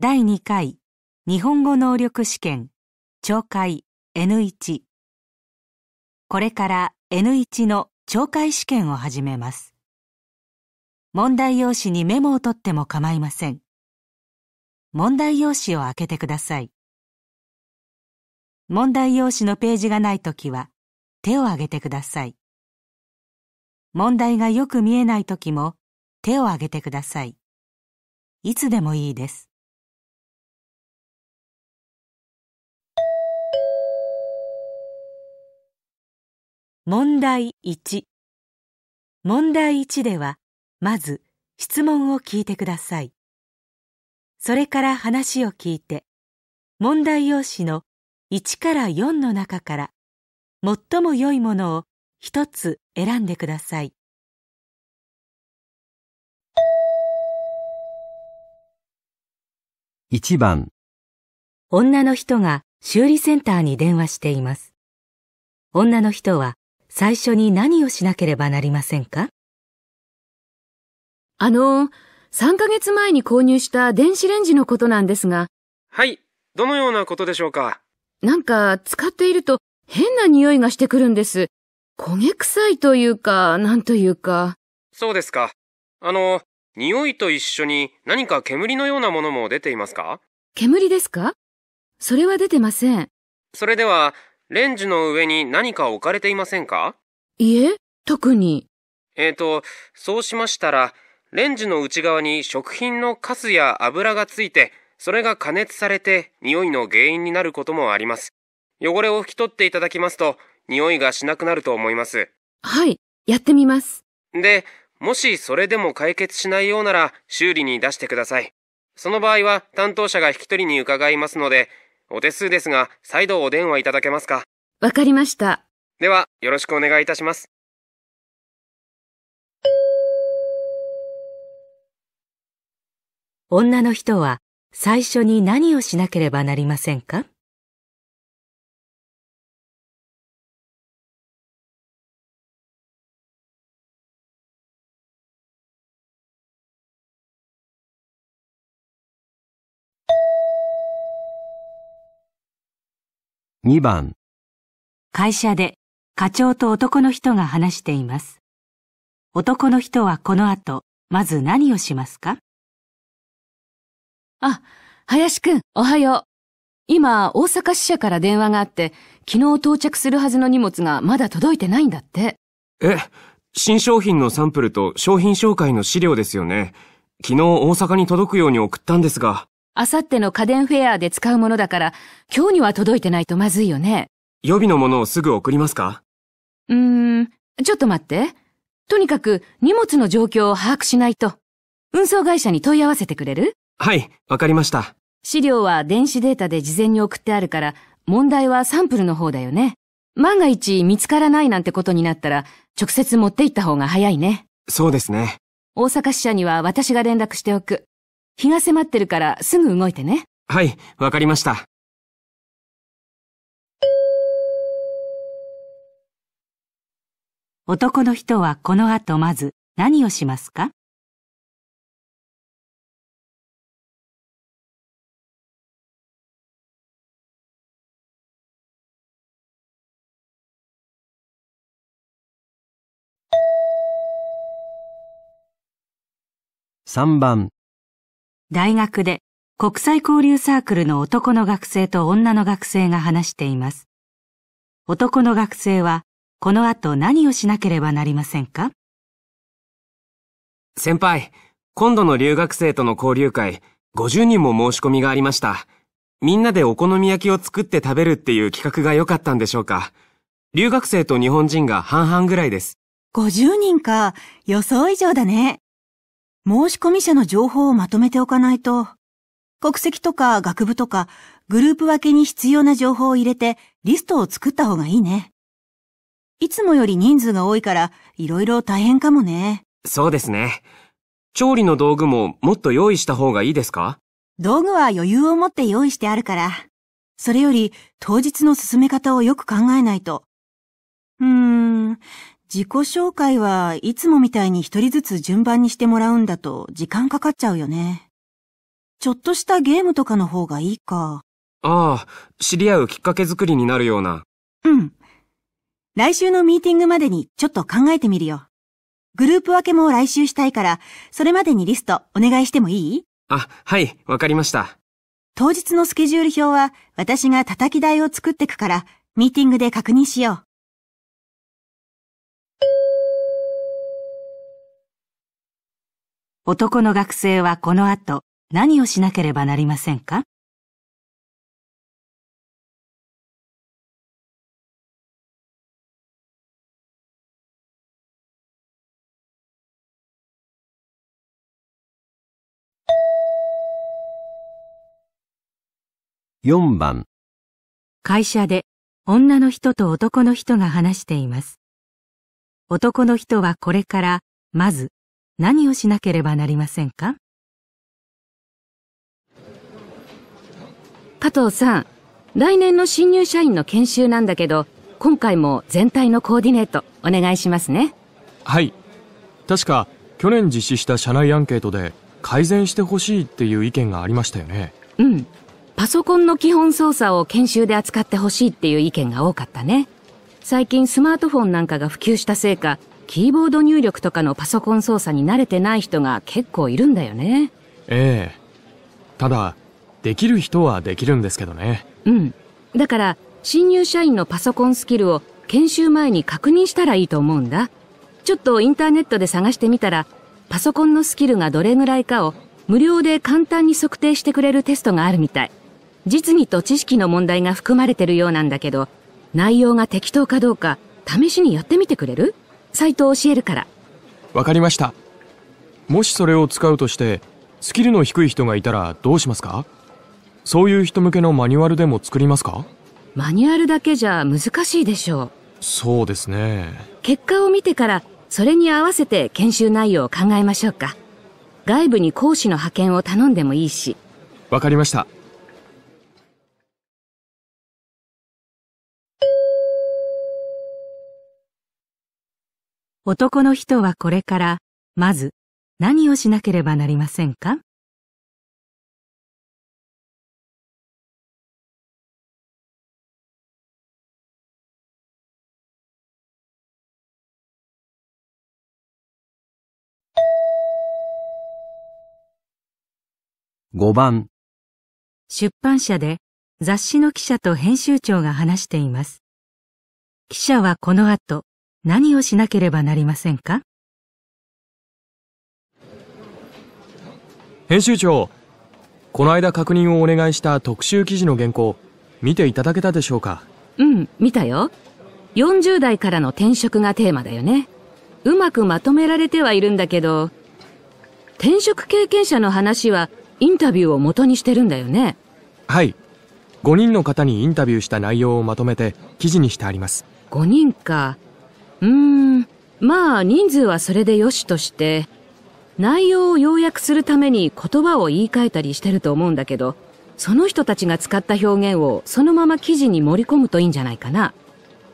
第2回日本語能力試験懲戒 N1 これから N1 の懲戒試験を始めます。問題用紙にメモを取っても構いません。問題用紙を開けてください。問題用紙のページがないときは手を挙げてください。問題がよく見えないときも手を挙げてください。いつでもいいです。問題1問題1ではまず質問を聞いてくださいそれから話を聞いて問題用紙の1から4の中から最も良いものを1つ選んでください1番女の人が修理センターに電話しています女の人は最初に何をしなければなりませんかあの、3ヶ月前に購入した電子レンジのことなんですが。はい、どのようなことでしょうかなんか、使っていると変な匂いがしてくるんです。焦げ臭いというか、なんというか。そうですか。あの、匂いと一緒に何か煙のようなものも出ていますか煙ですかそれは出てません。それでは、レンジの上に何か置かれていませんかいえ、特に。えーと、そうしましたら、レンジの内側に食品のカスや油がついて、それが加熱されて匂いの原因になることもあります。汚れを拭き取っていただきますと、匂いがしなくなると思います。はい、やってみます。で、もしそれでも解決しないようなら修理に出してください。その場合は担当者が引き取りに伺いますので、お手数ですが、再度お電話いただけますかわかりました。では、よろしくお願いいたします。女の人は最初に何をしなければなりませんか2番会社で課長と男の人が話しています。男の人はこの後、まず何をしますかあ、林くん、おはよう。今、大阪支社から電話があって、昨日到着するはずの荷物がまだ届いてないんだって。え、新商品のサンプルと商品紹介の資料ですよね。昨日大阪に届くように送ったんですが。あさっての家電フェアで使うものだから、今日には届いてないとまずいよね。予備のものをすぐ送りますかうーん、ちょっと待って。とにかく荷物の状況を把握しないと。運送会社に問い合わせてくれるはい、わかりました。資料は電子データで事前に送ってあるから、問題はサンプルの方だよね。万が一見つからないなんてことになったら、直接持って行った方が早いね。そうですね。大阪支社には私が連絡しておく。日が迫ってるからすぐ動いてね。はい、わかりました。男の人はこの後まず何をしますか3番大学で国際交流サークルの男の学生と女の学生が話しています。男の学生はこの後何をしなければなりませんか先輩、今度の留学生との交流会、50人も申し込みがありました。みんなでお好み焼きを作って食べるっていう企画が良かったんでしょうか。留学生と日本人が半々ぐらいです。50人か、予想以上だね。申込者の情報をまとめておかないと、国籍とか学部とかグループ分けに必要な情報を入れてリストを作った方がいいね。いつもより人数が多いから色々大変かもね。そうですね。調理の道具ももっと用意した方がいいですか道具は余裕を持って用意してあるから。それより当日の進め方をよく考えないと。うーん、自己紹介はいつもみたいに一人ずつ順番にしてもらうんだと時間かかっちゃうよね。ちょっとしたゲームとかの方がいいか。ああ、知り合うきっかけ作りになるような。うん。来週のミーティングまでにちょっと考えてみるよ。グループ分けも来週したいから、それまでにリストお願いしてもいいあ、はい、わかりました。当日のスケジュール表は私が叩き台を作ってくから、ミーティングで確認しよう。男の学生はこの後何をしなければなりませんか4番会社で女の人と男の人が話しています。男の人はこれからまず何をしなければなりませんか加藤さん、来年の新入社員の研修なんだけど、今回も全体のコーディネートお願いしますね。はい。確か、去年実施した社内アンケートで、改善してほしいっていう意見がありましたよね。うん。パソコンの基本操作を研修で扱ってほしいっていう意見が多かったね。最近スマートフォンなんかが普及したせいか、キーボード入力とかのパソコン操作に慣れてない人が結構いるんだよね。ええ。ただ、できる人はできるんですけどね。うん。だから、新入社員のパソコンスキルを研修前に確認したらいいと思うんだ。ちょっとインターネットで探してみたら、パソコンのスキルがどれぐらいかを無料で簡単に測定してくれるテストがあるみたい。実技と知識の問題が含まれてるようなんだけど、内容が適当かどうか試しにやってみてくれるサイトを教えるから。わかりました。もしそれを使うとして、スキルの低い人がいたらどうしますかそういう人向けのマニュアルでも作りますかマニュアルだけじゃ難しいでしょう。そうですね。結果を見てから、それに合わせて研修内容を考えましょうか。外部に講師の派遣を頼んでもいいし。わかりました。男の人はこれから、まず、何をしなければなりませんか5番出版社で雑誌の記者と編集長が話しています。記者はこの後、何をしなければなりませんか編集長この間確認をお願いした特集記事の原稿見ていただけたでしょうかうん見たよ40代からの転職がテーマだよねうまくまとめられてはいるんだけど転職経験者の話はインタビューを元にしてるんだよねはい5人の方にインタビューした内容をまとめて記事にしてあります5人かうーん、まあ人数はそれでよしとして、内容を要約するために言葉を言い換えたりしてると思うんだけど、その人たちが使った表現をそのまま記事に盛り込むといいんじゃないかな。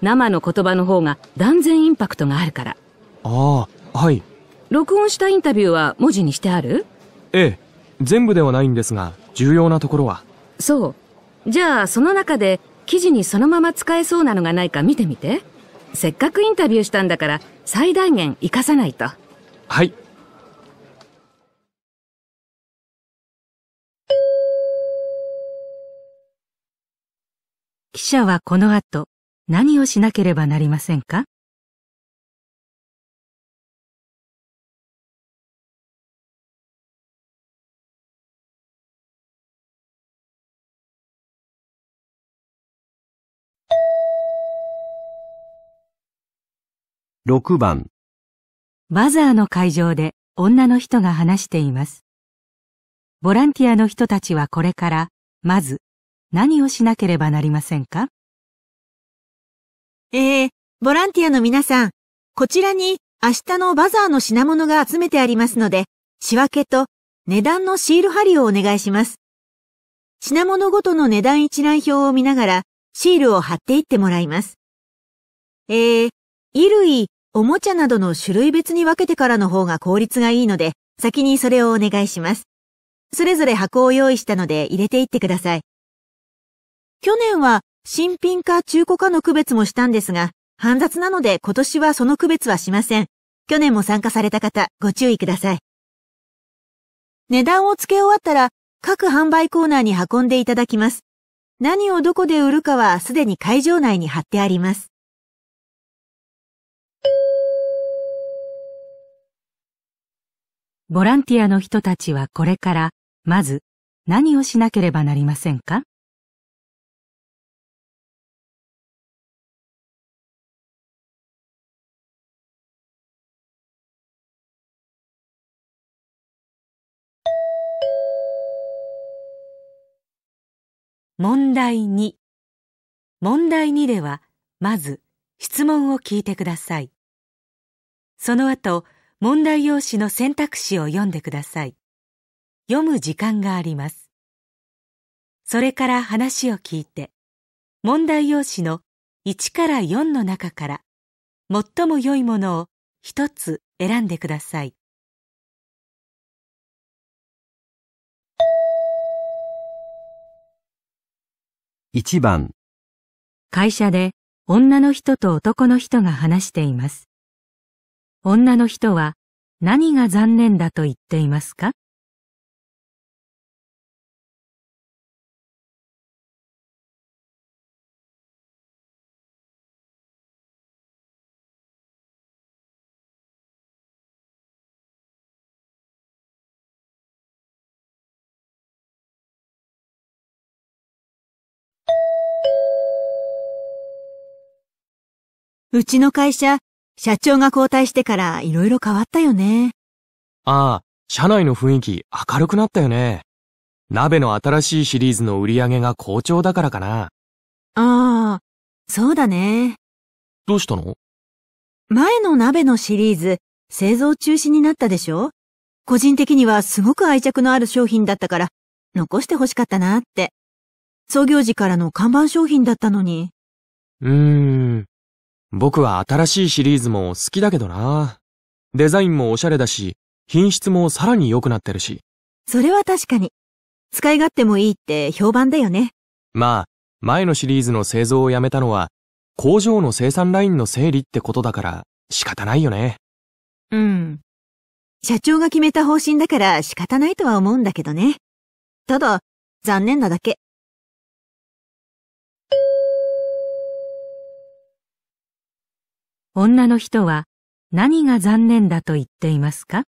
生の言葉の方が断然インパクトがあるから。ああ、はい。録音したインタビューは文字にしてあるええ、全部ではないんですが、重要なところは。そう。じゃあ、その中で記事にそのまま使えそうなのがないか見てみて。せっかくインタビューしたんだから最大限生かさないと。はい。記者はこの後何をしなければなりませんか6番バザーの会場で女の人が話しています。ボランティアの人たちはこれから、まず、何をしなければなりませんかえー、ボランティアの皆さん、こちらに明日のバザーの品物が集めてありますので、仕分けと値段のシール貼りをお願いします。品物ごとの値段一覧表を見ながら、シールを貼っていってもらいます。えー、衣類、おもちゃなどの種類別に分けてからの方が効率がいいので、先にそれをお願いします。それぞれ箱を用意したので入れていってください。去年は新品か中古かの区別もしたんですが、煩雑なので今年はその区別はしません。去年も参加された方、ご注意ください。値段を付け終わったら、各販売コーナーに運んでいただきます。何をどこで売るかはすでに会場内に貼ってあります。ボランティアの人たちはこれから、まず、何をしなければなりませんか問題2問題2ではまず質問を聞いてくださいその後問題用紙の選択肢を読んでください。読む時間があります。それから話を聞いて、問題用紙の1から4の中から、最も良いものを一つ選んでください。1番会社で女の人と男の人が話しています。女の人は何が残念だと言っていますかうちの会社、社長が交代してから色々変わったよね。ああ、社内の雰囲気明るくなったよね。鍋の新しいシリーズの売り上げが好調だからかな。ああ、そうだね。どうしたの前の鍋のシリーズ、製造中止になったでしょ個人的にはすごく愛着のある商品だったから、残して欲しかったなって。創業時からの看板商品だったのに。うーん。僕は新しいシリーズも好きだけどな。デザインもおしゃれだし、品質もさらに良くなってるし。それは確かに。使い勝手もいいって評判だよね。まあ、前のシリーズの製造をやめたのは、工場の生産ラインの整理ってことだから仕方ないよね。うん。社長が決めた方針だから仕方ないとは思うんだけどね。ただ、残念なだけ。女の人は何が残念だと言っていますか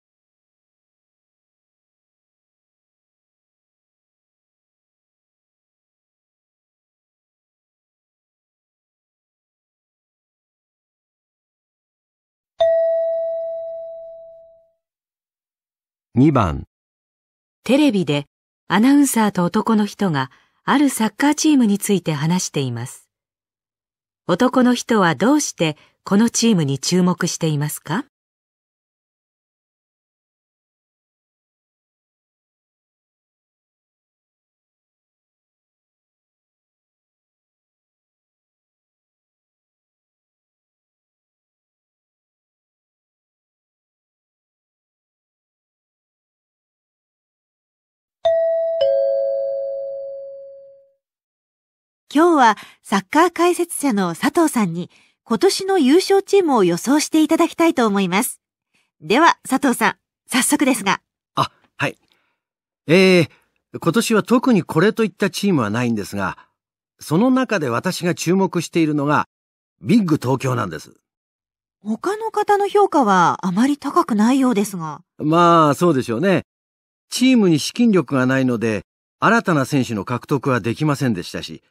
2番テレビでアナウンサーと男の人があるサッカーチームについて話しています。男の人はどうしてこのチームに注目していますか今日はサッカー解説者の佐藤さんに今年の優勝チームを予想していただきたいと思います。では、佐藤さん、早速ですが。あ、はい。えー、今年は特にこれといったチームはないんですが、その中で私が注目しているのが、ビッグ東京なんです。他の方の評価はあまり高くないようですが。まあ、そうでしょうね。チームに資金力がないので、新たな選手の獲得はできませんでしたし、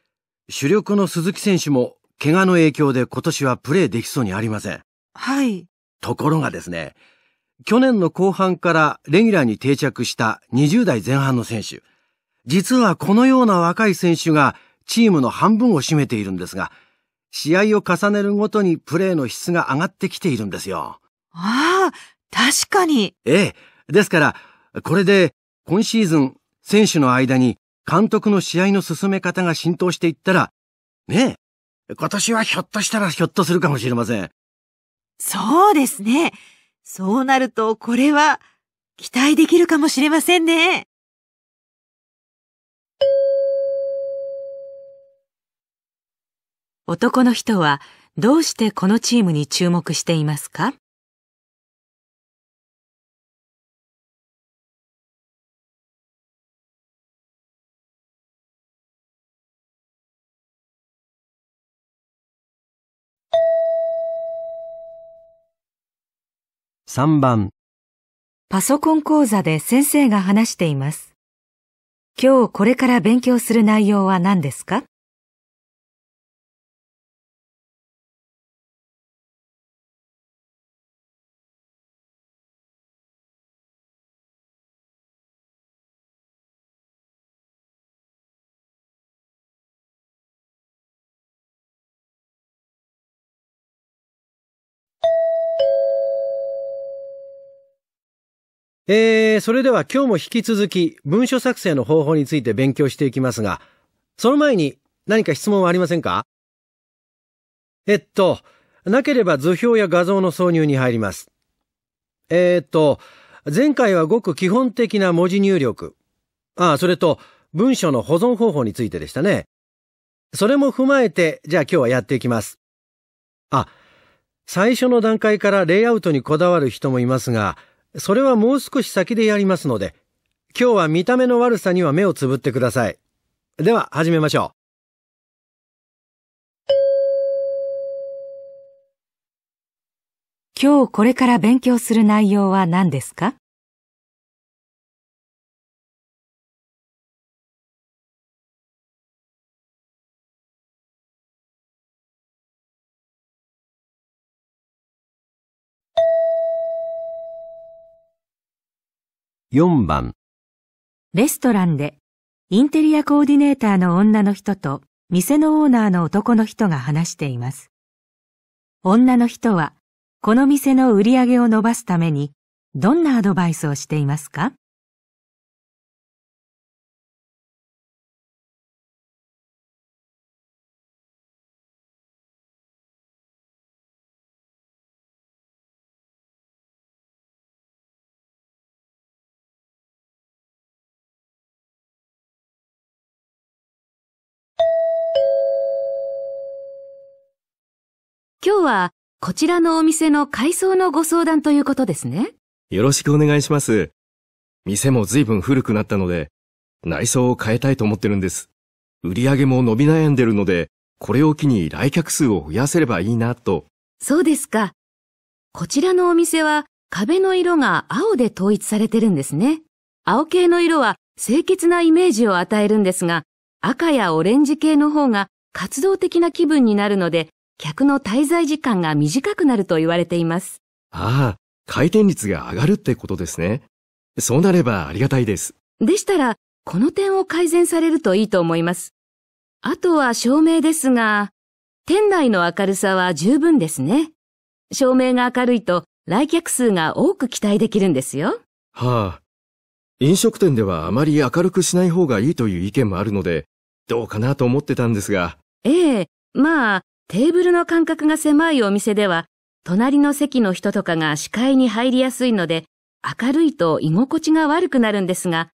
主力の鈴木選手も怪我の影響で今年はプレーできそうにありません。はい。ところがですね、去年の後半からレギュラーに定着した20代前半の選手。実はこのような若い選手がチームの半分を占めているんですが、試合を重ねるごとにプレーの質が上がってきているんですよ。ああ、確かに。ええ。ですから、これで今シーズン選手の間に監督の試合の進め方が浸透していったら、ねえ、今年はひょっとしたらひょっとするかもしれません。そうですね。そうなると、これは期待できるかもしれませんね。男の人はどうしてこのチームに注目していますか3番パソコン講座で先生が話しています。今日これから勉強する内容は何ですかえー、それでは今日も引き続き文書作成の方法について勉強していきますが、その前に何か質問はありませんかえっと、なければ図表や画像の挿入に入ります。えー、っと、前回はごく基本的な文字入力。ああ、それと文書の保存方法についてでしたね。それも踏まえて、じゃあ今日はやっていきます。あ、最初の段階からレイアウトにこだわる人もいますが、それはもう少し先でやりますので、今日は見た目の悪さには目をつぶってください。では、始めましょう。今日これから勉強する内容は何ですか4番レストランでインテリアコーディネーターの女の人と店のオーナーの男の人が話しています。女の人はこの店の売り上げを伸ばすためにどんなアドバイスをしていますかは、こちらのお店の改装のご相談ということですね。よろしくお願いします。店も随分古くなったので、内装を変えたいと思ってるんです。売り上げも伸び悩んでるので、これを機に来客数を増やせればいいなと。そうですか。こちらのお店は壁の色が青で統一されてるんですね。青系の色は清潔なイメージを与えるんですが、赤やオレンジ系の方が活動的な気分になるので、客の滞在時間が短くなると言われています。ああ、回転率が上がるってことですね。そうなればありがたいです。でしたら、この点を改善されるといいと思います。あとは照明ですが、店内の明るさは十分ですね。照明が明るいと来客数が多く期待できるんですよ。はあ。飲食店ではあまり明るくしない方がいいという意見もあるので、どうかなと思ってたんですが。ええ、まあ、テーブルの間隔が狭いお店では、隣の席の人とかが視界に入りやすいので、明るいと居心地が悪くなるんですが、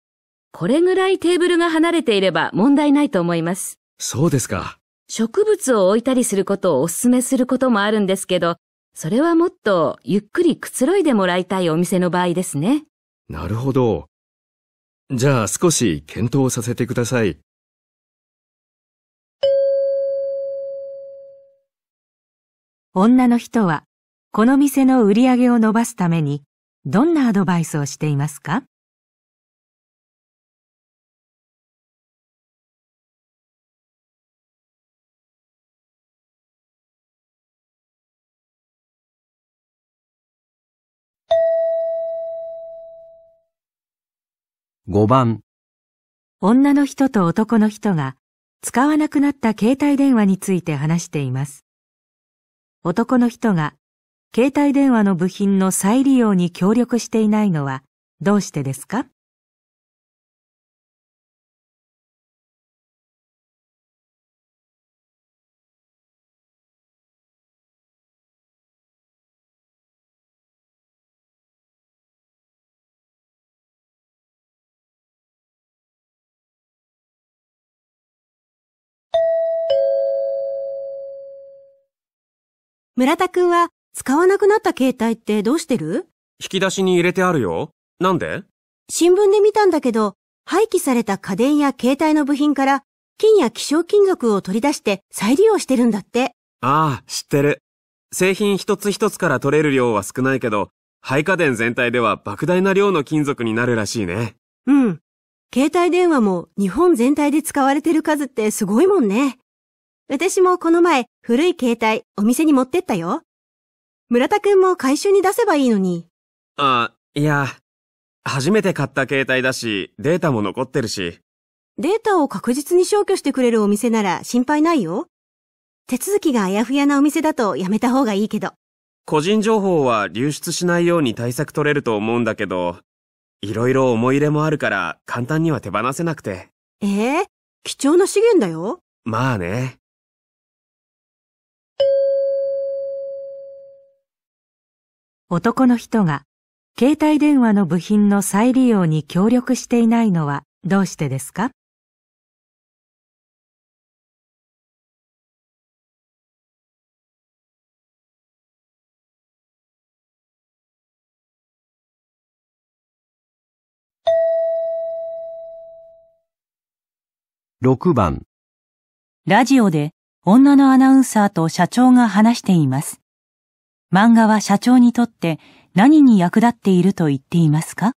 これぐらいテーブルが離れていれば問題ないと思います。そうですか。植物を置いたりすることをお勧めすることもあるんですけど、それはもっとゆっくりくつろいでもらいたいお店の場合ですね。なるほど。じゃあ少し検討させてください。女の人は、この店の売り上げを伸ばすために、どんなアドバイスをしていますか5番女の人と男の人が使わなくなった携帯電話について話しています。男の人が携帯電話の部品の再利用に協力していないのはどうしてですか村田くんは使わなくなった携帯ってどうしてる引き出しに入れてあるよ。なんで新聞で見たんだけど、廃棄された家電や携帯の部品から金や希少金属を取り出して再利用してるんだって。ああ、知ってる。製品一つ一つから取れる量は少ないけど、廃家電全体では莫大な量の金属になるらしいね。うん。携帯電話も日本全体で使われてる数ってすごいもんね。私もこの前、古い携帯、お店に持ってったよ。村田くんも回収に出せばいいのに。あ、いや、初めて買った携帯だし、データも残ってるし。データを確実に消去してくれるお店なら心配ないよ。手続きがあやふやなお店だとやめた方がいいけど。個人情報は流出しないように対策取れると思うんだけど、いろいろ思い入れもあるから簡単には手放せなくて。ええー、貴重な資源だよ。まあね。男の人が携帯電話の部品の再利用に協力していないのはどうしてですか6番ラジオで女のアナウンサーと社長が話しています。漫画は社長にとって何に役立っていると言っていますか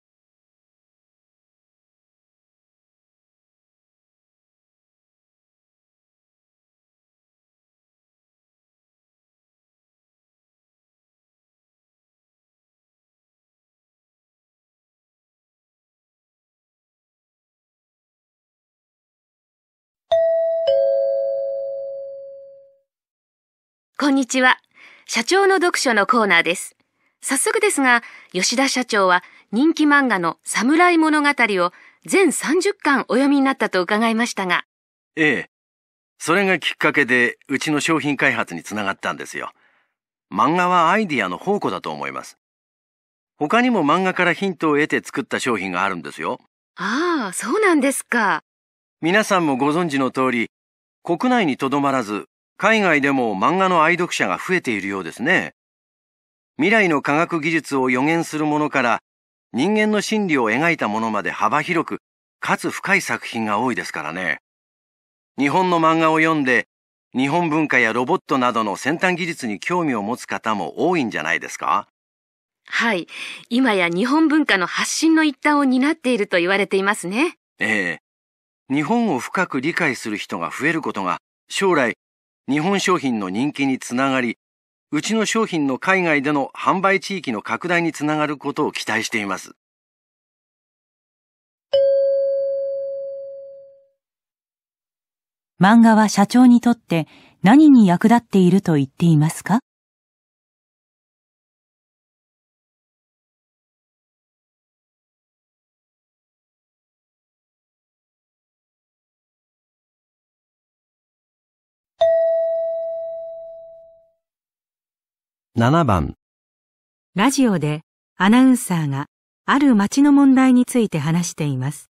こんにちは。社長の読書のコーナーです。早速ですが、吉田社長は人気漫画の侍物語を全30巻お読みになったと伺いましたが。ええ。それがきっかけで、うちの商品開発につながったんですよ。漫画はアイディアの宝庫だと思います。他にも漫画からヒントを得て作った商品があるんですよ。ああ、そうなんですか。皆さんもご存知の通り、国内にとどまらず海外でも漫画の愛読者が増えているようですね。未来の科学技術を予言するものから人間の心理を描いたものまで幅広く、かつ深い作品が多いですからね。日本の漫画を読んで、日本文化やロボットなどの先端技術に興味を持つ方も多いんじゃないですかはい。今や日本文化の発信の一端を担っていると言われていますね。ええ。日本を深く理解する人が増えることが、将来日本商品の人気につながり、うちの商品の海外での販売地域の拡大につながることを期待しています。漫画は社長にとって何に役立っていると言っていますか7番ラジオでアナウンサーがある街の問題について話しています。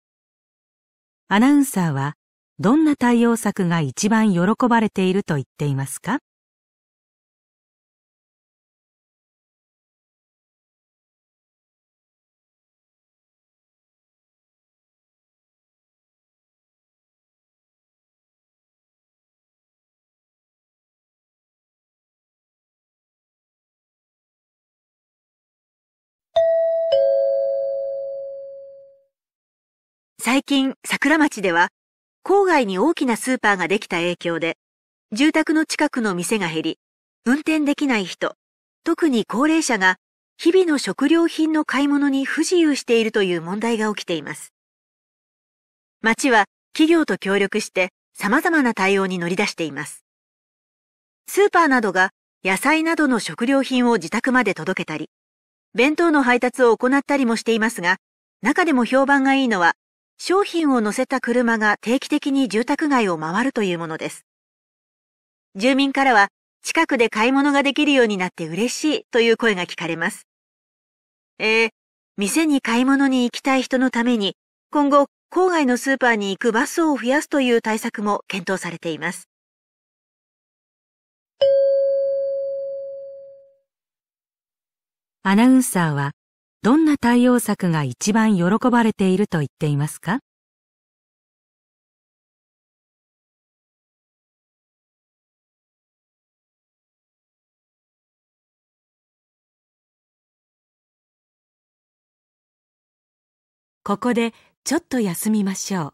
アナウンサーはどんな対応策が一番喜ばれていると言っていますか最近桜町では郊外に大きなスーパーができた影響で住宅の近くの店が減り、運転できない人、特に高齢者が日々の食料品の買い物に不自由しているという問題が起きています。町は企業と協力して様々な対応に乗り出しています。スーパーなどが野菜などの食料品を自宅まで届けたり、弁当の配達を行ったりもしていますが、中でも評判がいいのは商品を乗せた車が定期的に住宅街を回るというものです。住民からは、近くで買い物ができるようになって嬉しいという声が聞かれます。えー、店に買い物に行きたい人のために、今後、郊外のスーパーに行くバスを増やすという対策も検討されています。アナウンサーはどんな対応策が一番喜ばれていると言っていますかここでちょっと休みましょう。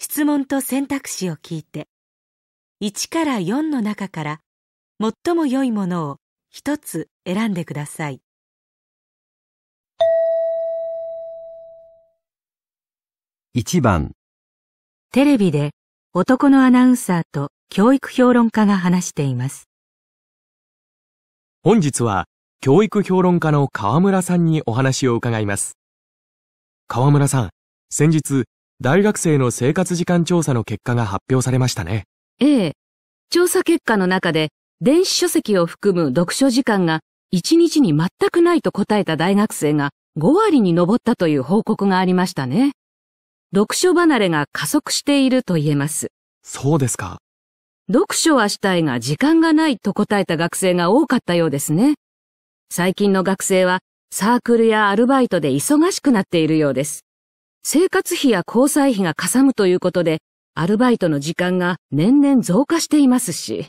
質問と選択肢を聞いて1から4の中から最も良いものを1つ選んでください1番テレビで男のアナウンサーと教育評論家が話しています本日は教育評論家の河村さんにお話を伺います河村さん先日大学生の生活時間調査の結果が発表されましたね。ええ。調査結果の中で、電子書籍を含む読書時間が1日に全くないと答えた大学生が5割に上ったという報告がありましたね。読書離れが加速していると言えます。そうですか。読書はしたいが時間がないと答えた学生が多かったようですね。最近の学生はサークルやアルバイトで忙しくなっているようです。生活費や交際費がかさむということで、アルバイトの時間が年々増加していますし。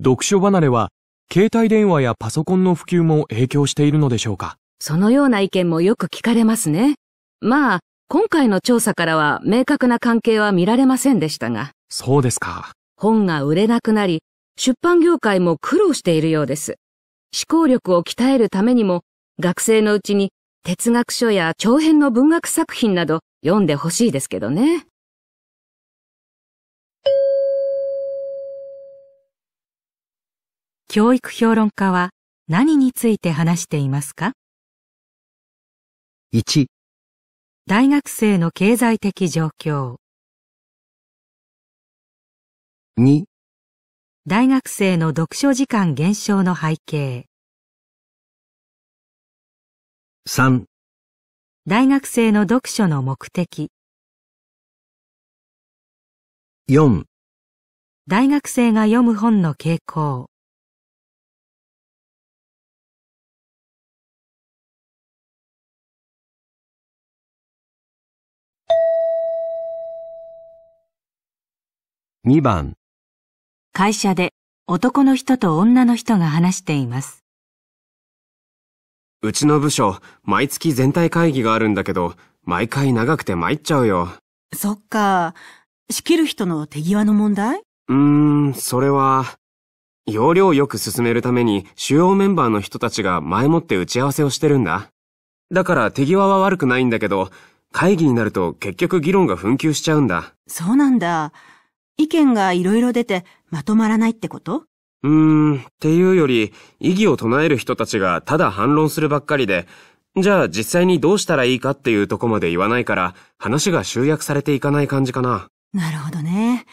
読書離れは、携帯電話やパソコンの普及も影響しているのでしょうかそのような意見もよく聞かれますね。まあ、今回の調査からは明確な関係は見られませんでしたが。そうですか。本が売れなくなり、出版業界も苦労しているようです。思考力を鍛えるためにも、学生のうちに哲学書や長編の文学作品など読んでほしいですけどね。教育評論家は何について話していますか ?1 大学生の経済的状況2大学生の読書時間減少の背景3大学生の読書の目的4大学生が読む本の傾向2番会社で男の人と女の人が話していますうちの部署、毎月全体会議があるんだけど、毎回長くて参っちゃうよ。そっか。仕切る人の手際の問題うーん、それは、要領よく進めるために主要メンバーの人たちが前もって打ち合わせをしてるんだ。だから手際は悪くないんだけど、会議になると結局議論が紛糾しちゃうんだ。そうなんだ。意見が色々出てまとまらないってことうーん、っていうより、異議を唱える人たちがただ反論するばっかりで、じゃあ実際にどうしたらいいかっていうとこまで言わないから、話が集約されていかない感じかな。なるほどね。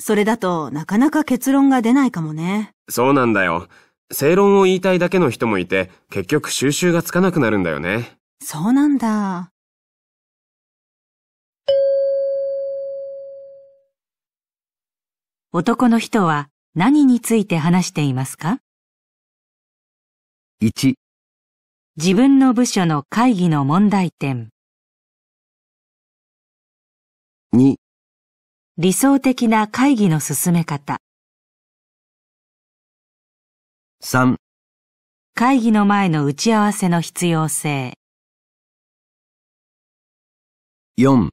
それだとなかなか結論が出ないかもね。そうなんだよ。正論を言いたいだけの人もいて、結局収集がつかなくなるんだよね。そうなんだ。男の人は何について話していますか ?1 自分の部署の会議の問題点2理想的な会議の進め方3会議の前の打ち合わせの必要性4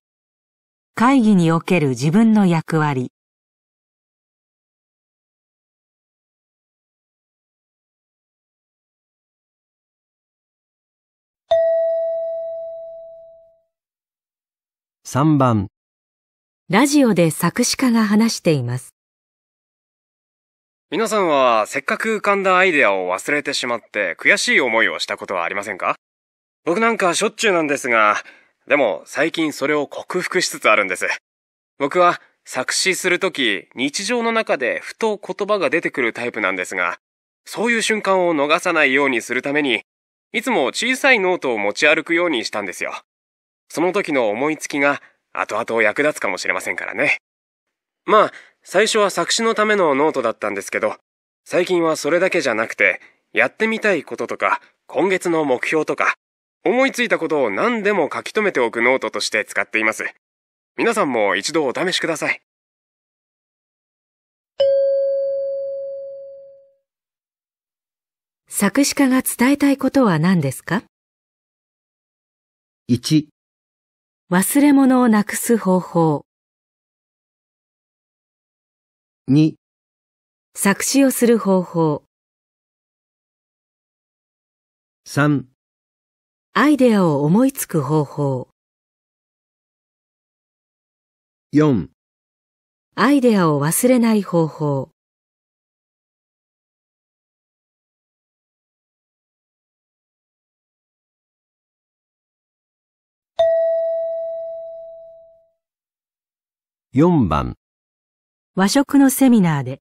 会議における自分の役割3番ラジオで作詞家が話しています。皆さんはせっかく浮かんだアイデアを忘れてしまって悔しい思いをしたことはありませんか僕なんかしょっちゅうなんですが、でも最近それを克服しつつあるんです。僕は作詞するとき日常の中でふと言葉が出てくるタイプなんですが、そういう瞬間を逃さないようにするために、いつも小さいノートを持ち歩くようにしたんですよ。その時の思いつきが後々役立つかもしれませんからね。まあ、最初は作詞のためのノートだったんですけど、最近はそれだけじゃなくて、やってみたいこととか、今月の目標とか、思いついたことを何でも書き留めておくノートとして使っています。皆さんも一度お試しください。作詞家が伝えたいことは何ですか 1, 1忘れ物をなくす方法。2作詞をする方法。3アイデアを思いつく方法。4アイデアを忘れない方法。4番和食のセミナーで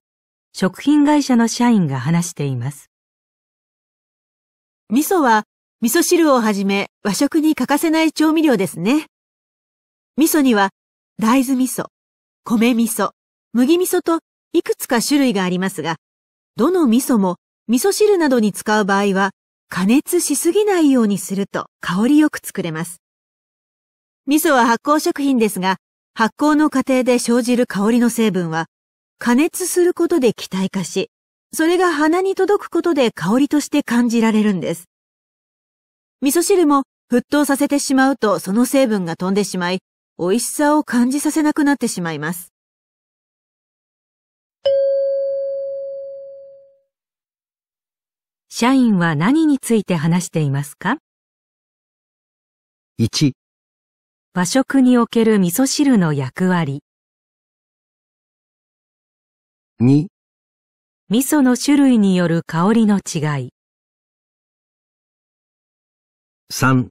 食品会社の社員が話しています。味噌は味噌汁をはじめ和食に欠かせない調味料ですね。味噌には大豆味噌、米味噌、麦味噌といくつか種類がありますが、どの味噌も味噌汁などに使う場合は加熱しすぎないようにすると香りよく作れます。味噌は発酵食品ですが、発酵の過程で生じる香りの成分は、加熱することで気体化し、それが鼻に届くことで香りとして感じられるんです。味噌汁も沸騰させてしまうとその成分が飛んでしまい、美味しさを感じさせなくなってしまいます。社員は何について話していますか 1, 1和食における味噌汁の役割。2味噌の種類による香りの違い。3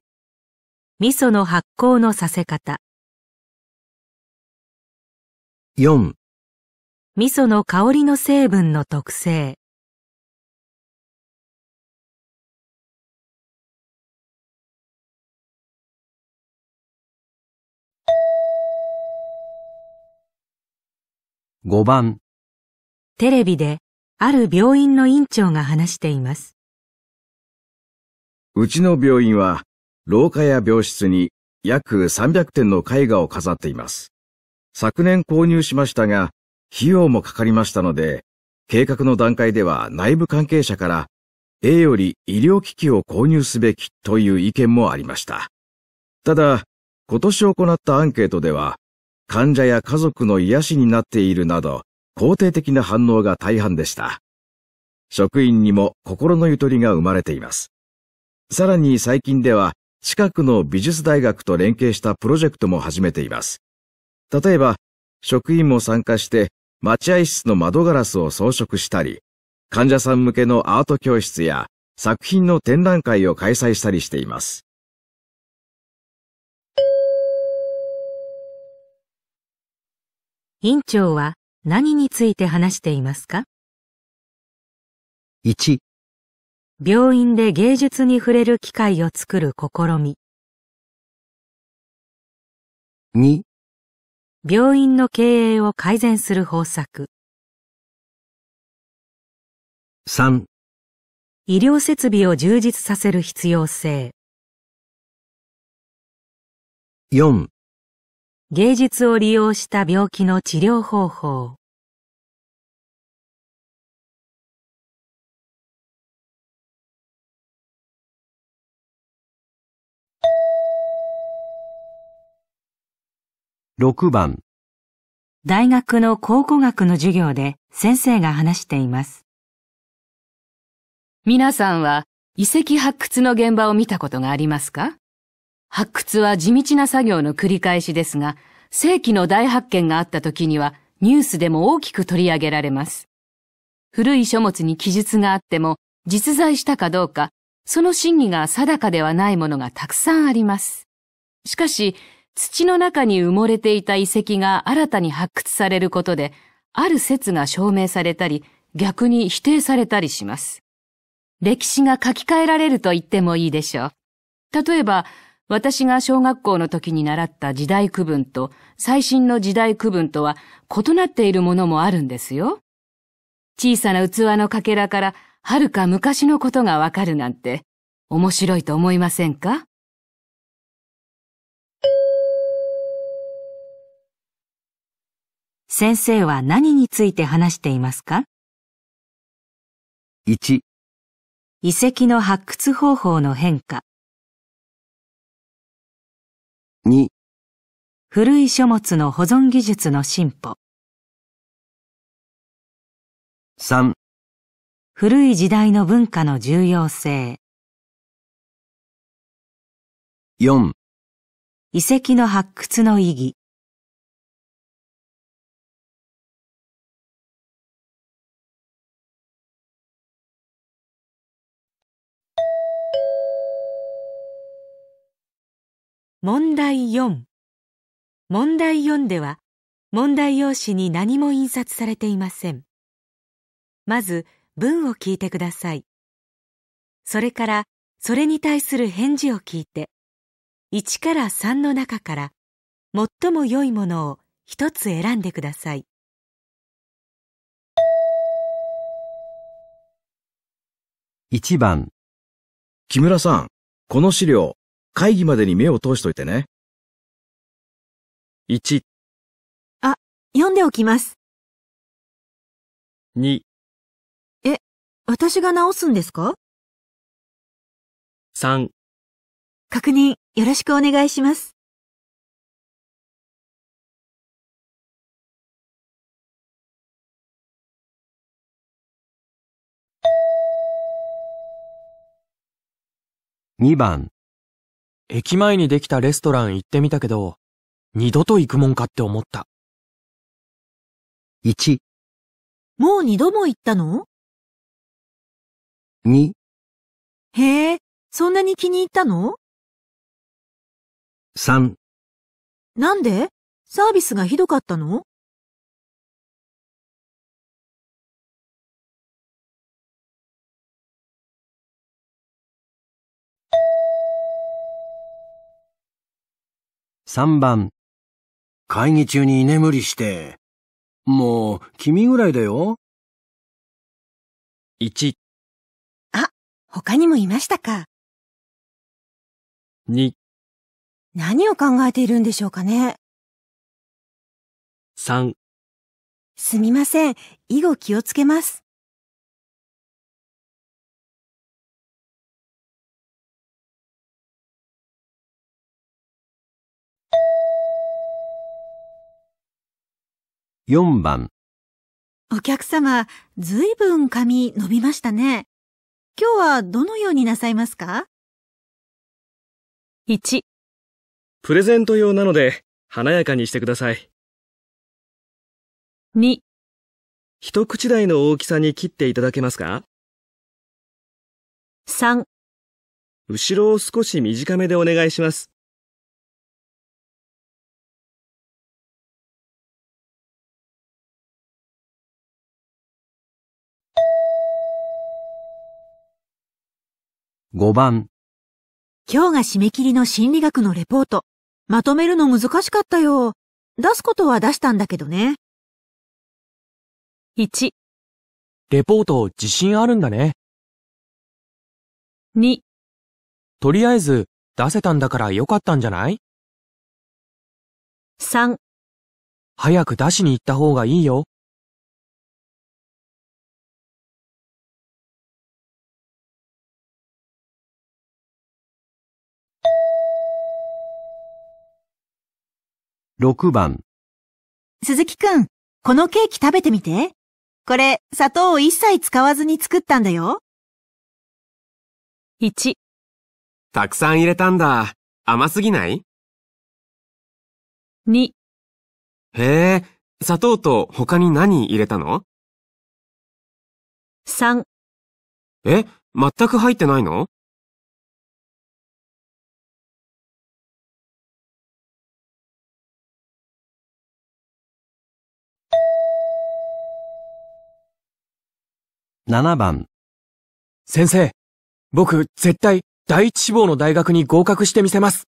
味噌の発酵のさせ方。4味噌の香りの成分の特性。5番テレビである病院の院長が話しています。うちの病院は廊下や病室に約300点の絵画を飾っています。昨年購入しましたが、費用もかかりましたので、計画の段階では内部関係者から A より医療機器を購入すべきという意見もありました。ただ、今年行ったアンケートでは、患者や家族の癒しになっているなど、肯定的な反応が大半でした。職員にも心のゆとりが生まれています。さらに最近では、近くの美術大学と連携したプロジェクトも始めています。例えば、職員も参加して待合室の窓ガラスを装飾したり、患者さん向けのアート教室や作品の展覧会を開催したりしています。院長は何について話していますか ?1 病院で芸術に触れる機会を作る試み2病院の経営を改善する方策3医療設備を充実させる必要性4芸術を利用した病気の治療方法。6番大学の考古学の授業で先生が話しています。皆さんは遺跡発掘の現場を見たことがありますか発掘は地道な作業の繰り返しですが、世紀の大発見があった時にはニュースでも大きく取り上げられます。古い書物に記述があっても実在したかどうか、その真偽が定かではないものがたくさんあります。しかし、土の中に埋もれていた遺跡が新たに発掘されることで、ある説が証明されたり、逆に否定されたりします。歴史が書き換えられると言ってもいいでしょう。例えば、私が小学校の時に習った時代区分と最新の時代区分とは異なっているものもあるんですよ。小さな器のかけらからはるか昔のことがわかるなんて面白いと思いませんか先生は何について話していますか ?1 遺跡の発掘方法の変化2古い書物の保存技術の進歩3古い時代の文化の重要性4遺跡の発掘の意義問題4。問題4では、問題用紙に何も印刷されていません。まず、文を聞いてください。それから、それに対する返事を聞いて、1から3の中から、最も良いものを一つ選んでください。1番木村さん、この資料、会議までに目を通しといてね。1、読んでおきます。2、え、私が直すんですか ?3、確認よろしくお願いします。2番駅前にできたレストラン行ってみたけど、二度と行くもんかって思った。1、もう二度も行ったの 2, 2へえ、そんなに気に入ったの ?3 なんでサービスがひどかったの3番。会議中に居眠りして。もう、君ぐらいだよ。1。あ、他にもいましたか。2。何を考えているんでしょうかね。3。すみません。以後気をつけます。4番お客様、ずいぶん髪伸びましたね。今日はどのようになさいますか ?1 プレゼント用なので華やかにしてください。2一口大の大きさに切っていただけますか ?3 後ろを少し短めでお願いします。5番。今日が締め切りの心理学のレポート。まとめるの難しかったよ。出すことは出したんだけどね。1。レポート自信あるんだね。2。とりあえず出せたんだからよかったんじゃない ?3。早く出しに行った方がいいよ。6番鈴木くん、このケーキ食べてみて。これ、砂糖を一切使わずに作ったんだよ。1、たくさん入れたんだ。甘すぎない2、へえ、砂糖と他に何入れたの3、え、全く入ってないの7番。先生、僕、絶対、第一志望の大学に合格してみせます。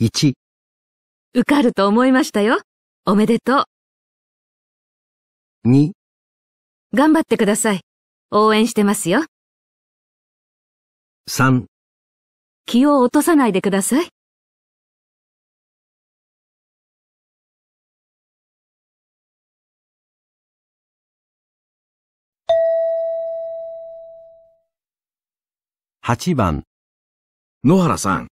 1。受かると思いましたよ。おめでとう。2。頑張ってください。応援してますよ。3。気を落とさないでください。8番。野原さん、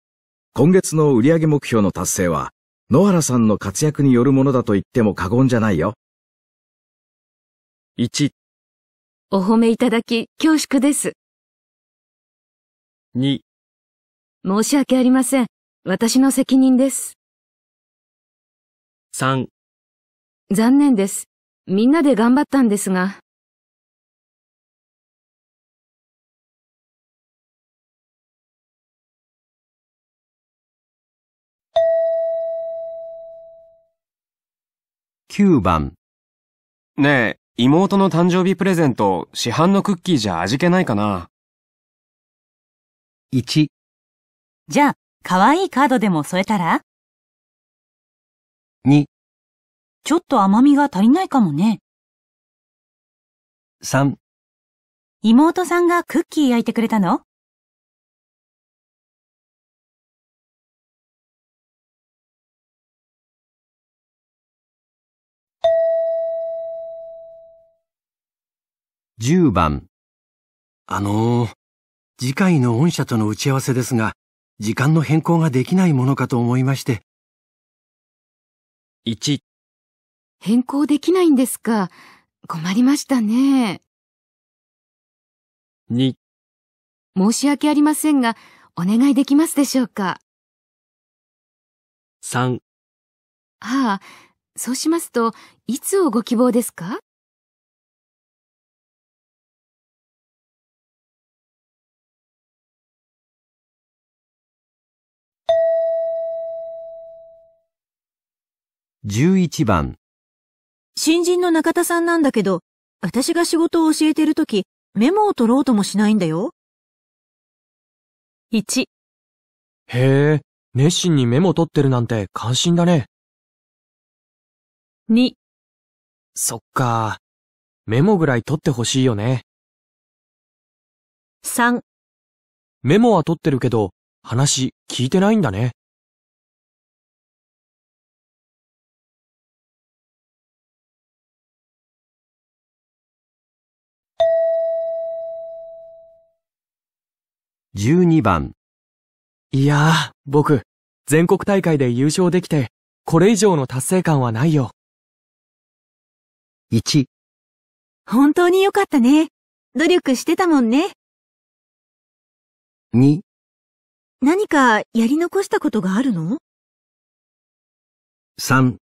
今月の売上目標の達成は、野原さんの活躍によるものだと言っても過言じゃないよ。1、お褒めいただき、恐縮です。2、申し訳ありません。私の責任です。3、残念です。みんなで頑張ったんですが。9番。ねえ、妹の誕生日プレゼント、市販のクッキーじゃ味気ないかな。1。じゃあ、可愛いカードでも添えたら ?2。ちょっと甘みが足りないかもね。3。妹さんがクッキー焼いてくれたの10番。あのー、次回の御社との打ち合わせですが、時間の変更ができないものかと思いまして。1。変更できないんですか。困りましたね。2。申し訳ありませんが、お願いできますでしょうか。3。ああ、そうしますと、いつをご希望ですか11番新人の中田さんなんだけど、私が仕事を教えてるとき、メモを取ろうともしないんだよ。1、へえ、熱心にメモ取ってるなんて関心だね。2、そっか。メモぐらい取ってほしいよね。3、メモは取ってるけど、話聞いてないんだね。12番。いやー、僕、全国大会で優勝できて、これ以上の達成感はないよ。1。本当によかったね。努力してたもんね。2。何かやり残したことがあるの ?3。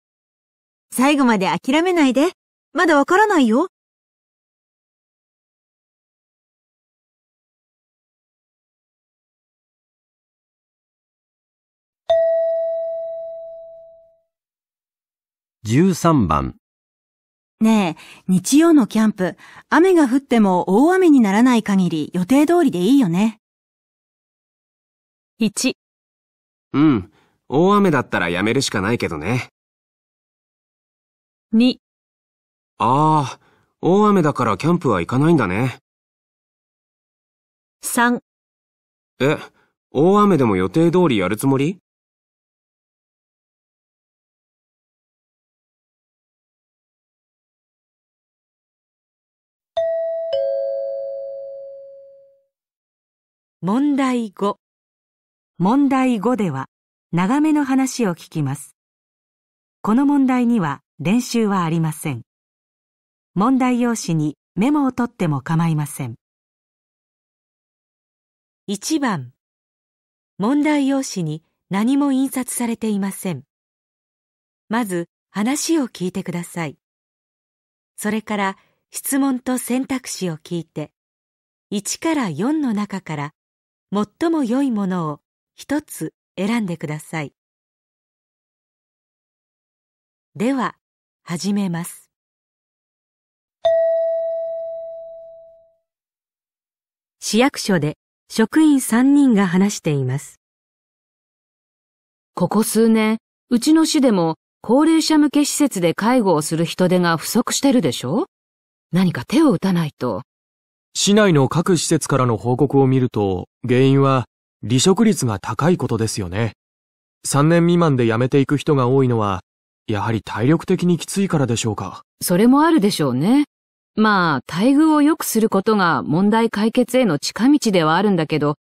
最後まで諦めないで。まだわからないよ。13番。ねえ、日曜のキャンプ、雨が降っても大雨にならない限り予定通りでいいよね。1、うん、大雨だったらやめるしかないけどね。2、ああ、大雨だからキャンプは行かないんだね。3、え、大雨でも予定通りやるつもり問題5問題5では長めの話を聞きます。この問題には練習はありません。問題用紙にメモを取っても構いません。1番問題用紙に何も印刷されていません。まず話を聞いてください。それから質問と選択肢を聞いて、1から4の中から最も良いものを一つ選んでくださいでは始めます市役所で職員3人が話していますここ数年うちの市でも高齢者向け施設で介護をする人手が不足してるでしょ何か手を打たないと。市内の各施設からの報告を見ると、原因は離職率が高いことですよね。3年未満で辞めていく人が多いのは、やはり体力的にきついからでしょうか。それもあるでしょうね。まあ、待遇を良くすることが問題解決への近道ではあるんだけど、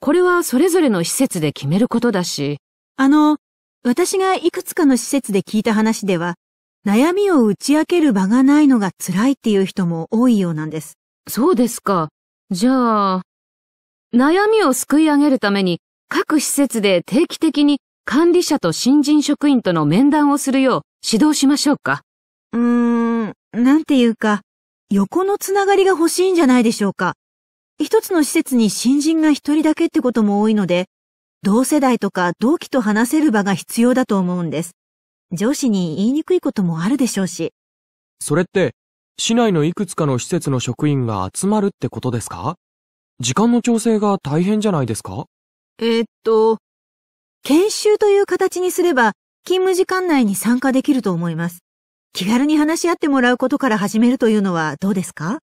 これはそれぞれの施設で決めることだし。あの、私がいくつかの施設で聞いた話では、悩みを打ち明ける場がないのが辛いっていう人も多いようなんです。そうですか。じゃあ、悩みをすくい上げるために、各施設で定期的に管理者と新人職員との面談をするよう指導しましょうか。うーん、なんていうか、横のつながりが欲しいんじゃないでしょうか。一つの施設に新人が一人だけってことも多いので、同世代とか同期と話せる場が必要だと思うんです。上司に言いにくいこともあるでしょうし。それって、市内のいくつかの施設の職員が集まるってことですか時間の調整が大変じゃないですかえー、っと、研修という形にすれば、勤務時間内に参加できると思います。気軽に話し合ってもらうことから始めるというのはどうですか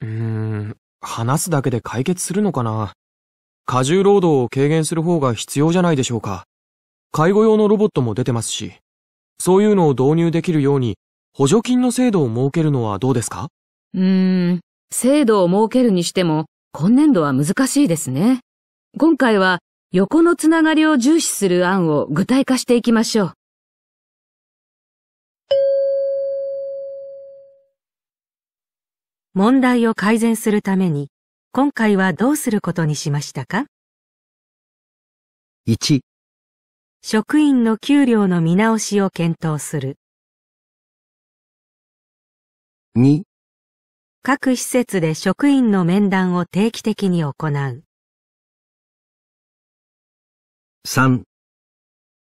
うーん、話すだけで解決するのかな過重労働を軽減する方が必要じゃないでしょうか。介護用のロボットも出てますし、そういうのを導入できるように補助金の制度を設けるのはどうですかうーん、制度を設けるにしても、今年度は難しいですね。今回は横のつながりを重視する案を具体化していきましょう。問題を改善するために、今回はどうすることにしましたか ?1、職員の給料の見直しを検討する。2各施設で職員の面談を定期的に行う。3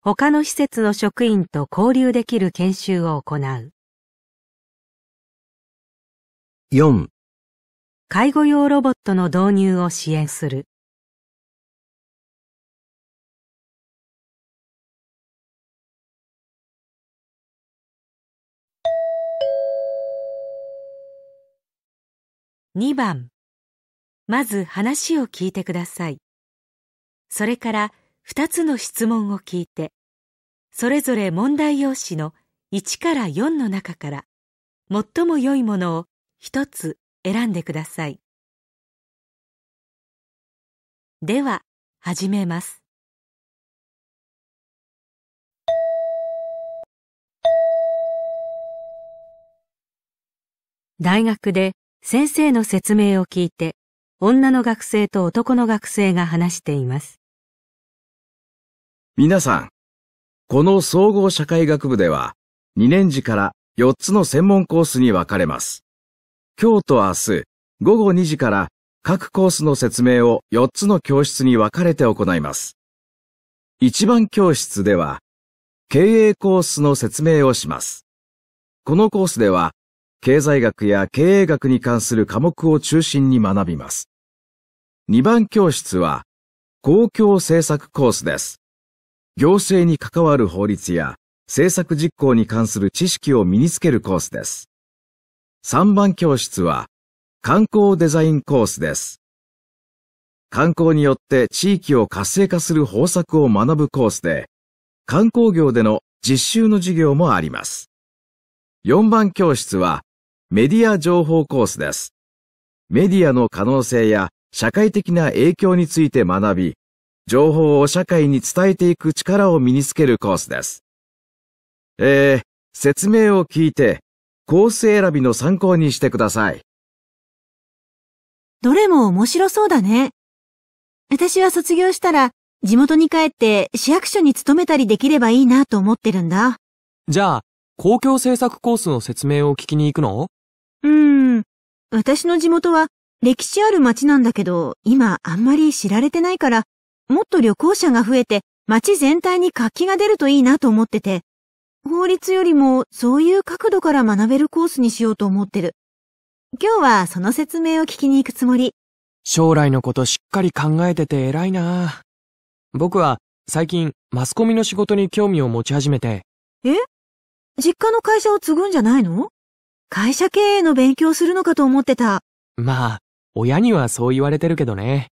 他の施設の職員と交流できる研修を行う。4介護用ロボットの導入を支援する。2番まず話を聞いてくださいそれから2つの質問を聞いてそれぞれ問題用紙の1から4の中から最も良いものを1つ選んでくださいでは始めます大学で先生の説明を聞いて、女の学生と男の学生が話しています。皆さん、この総合社会学部では、2年次から4つの専門コースに分かれます。今日と明日、午後2時から各コースの説明を4つの教室に分かれて行います。1番教室では、経営コースの説明をします。このコースでは、経済学や経営学に関する科目を中心に学びます。2番教室は、公共政策コースです。行政に関わる法律や政策実行に関する知識を身につけるコースです。3番教室は、観光デザインコースです。観光によって地域を活性化する方策を学ぶコースで、観光業での実習の授業もあります。4番教室は、メディア情報コースです。メディアの可能性や社会的な影響について学び、情報を社会に伝えていく力を身につけるコースです。えー、説明を聞いて、コース選びの参考にしてください。どれも面白そうだね。私は卒業したら、地元に帰って市役所に勤めたりできればいいなと思ってるんだ。じゃあ、公共政策コースの説明を聞きに行くのうーん。私の地元は歴史ある街なんだけど、今あんまり知られてないから、もっと旅行者が増えて街全体に活気が出るといいなと思ってて、法律よりもそういう角度から学べるコースにしようと思ってる。今日はその説明を聞きに行くつもり。将来のことしっかり考えてて偉いな僕は最近マスコミの仕事に興味を持ち始めて。え実家の会社を継ぐんじゃないの会社経営の勉強するのかと思ってた。まあ、親にはそう言われてるけどね。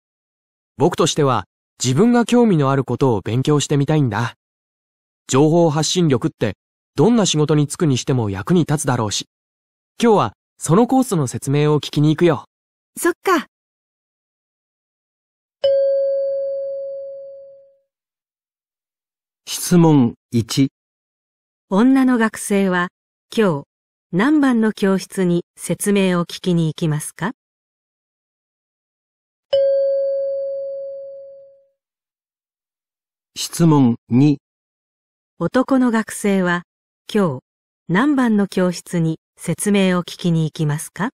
僕としては、自分が興味のあることを勉強してみたいんだ。情報発信力って、どんな仕事に就くにしても役に立つだろうし。今日は、そのコースの説明を聞きに行くよ。そっか。質問1女の学生は今日何番の教室に説明を聞きに行きますか質問2男の学生は今日何番の教室に説明を聞きに行きますか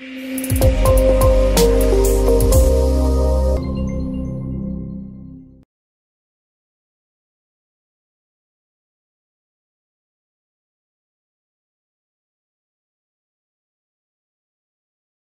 Yeah.